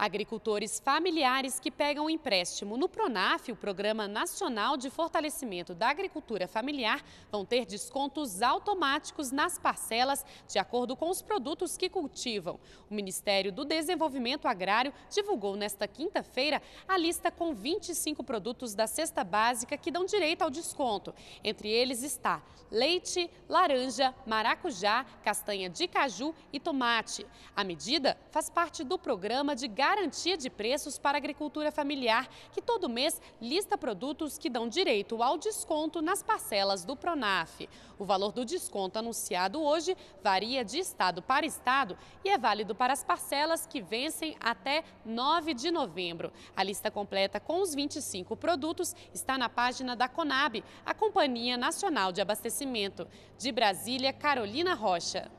Agricultores familiares que pegam empréstimo no Pronaf, o Programa Nacional de Fortalecimento da Agricultura Familiar, vão ter descontos automáticos nas parcelas de acordo com os produtos que cultivam. O Ministério do Desenvolvimento Agrário divulgou nesta quinta-feira a lista com 25 produtos da cesta básica que dão direito ao desconto. Entre eles está leite, laranja, maracujá, castanha de caju e tomate. A medida faz parte do programa de garantia de preços para a agricultura familiar, que todo mês lista produtos que dão direito ao desconto nas parcelas do Pronaf. O valor do desconto anunciado hoje varia de estado para estado e é válido para as parcelas que vencem até 9 de novembro. A lista completa com os 25 produtos está na página da Conab, a Companhia Nacional de Abastecimento. De Brasília, Carolina Rocha.